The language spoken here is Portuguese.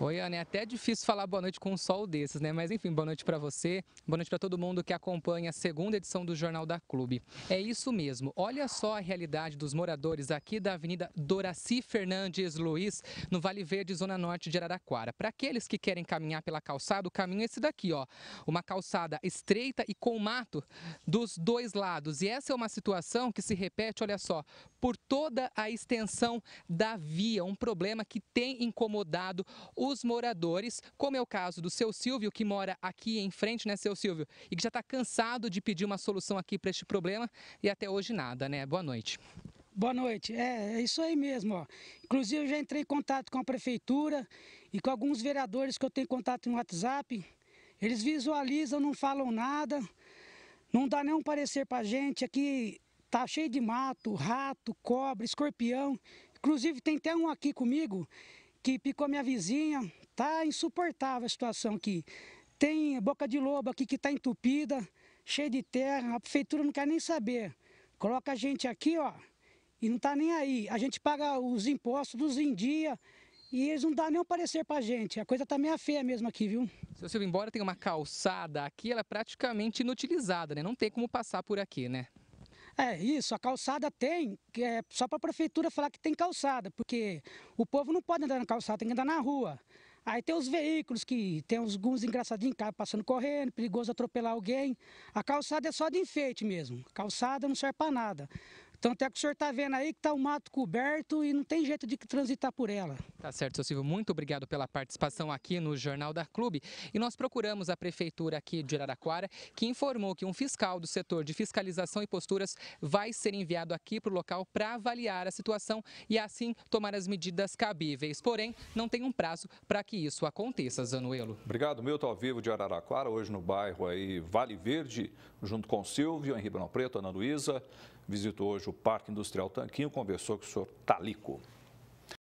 Oi, Ana, é até difícil falar boa noite com um sol desses, né? Mas enfim, boa noite para você, boa noite para todo mundo que acompanha a segunda edição do Jornal da Clube. É isso mesmo, olha só a realidade dos moradores aqui da Avenida Doraci Fernandes Luiz, no Vale Verde, Zona Norte de Araraquara. Para aqueles que querem caminhar pela calçada, o caminho é esse daqui, ó. Uma calçada estreita e com mato dos dois lados. E essa é uma situação que se repete, olha só, por toda a extensão da via, um problema que tem incomodado o os moradores, como é o caso do seu Silvio, que mora aqui em frente, né, seu Silvio, e que já está cansado de pedir uma solução aqui para este problema e até hoje nada, né? Boa noite. Boa noite. É, é isso aí mesmo. Ó. Inclusive, eu já entrei em contato com a prefeitura e com alguns vereadores que eu tenho contato no WhatsApp. Eles visualizam, não falam nada, não dá nenhum parecer para a gente. Aqui tá cheio de mato, rato, cobra, escorpião. Inclusive, tem até um aqui comigo que picou minha vizinha. Tá insuportável a situação aqui. Tem boca de lobo aqui que está entupida, cheia de terra. A prefeitura não quer nem saber. Coloca a gente aqui, ó, e não tá nem aí. A gente paga os impostos dos em dia e eles não dão nem um parecer a gente. A coisa tá meio feia mesmo aqui, viu? Se você for embora, tem uma calçada aqui, ela é praticamente inutilizada, né? Não tem como passar por aqui, né? É, isso, a calçada tem, é, só para a prefeitura falar que tem calçada, porque o povo não pode andar na calçada, tem que andar na rua. Aí tem os veículos que tem alguns engraçadinhos passando correndo, perigoso atropelar alguém. A calçada é só de enfeite mesmo. calçada não serve para nada. Tanto é que o senhor está vendo aí que está o um mato coberto e não tem jeito de transitar por ela. Tá certo, seu Silvio. Muito obrigado pela participação aqui no Jornal da Clube. E nós procuramos a prefeitura aqui de Araraquara, que informou que um fiscal do setor de fiscalização e posturas vai ser enviado aqui para o local para avaliar a situação e assim tomar as medidas cabíveis. Porém, não tem um prazo para que isso aconteça, Zanuelo. Obrigado, Milton, ao vivo de Araraquara, hoje no bairro aí Vale Verde, junto com o Silvio, em Ribeirão Preto, Ana Luísa visitou hoje o Parque Industrial Tanquinho, conversou com o senhor Talico.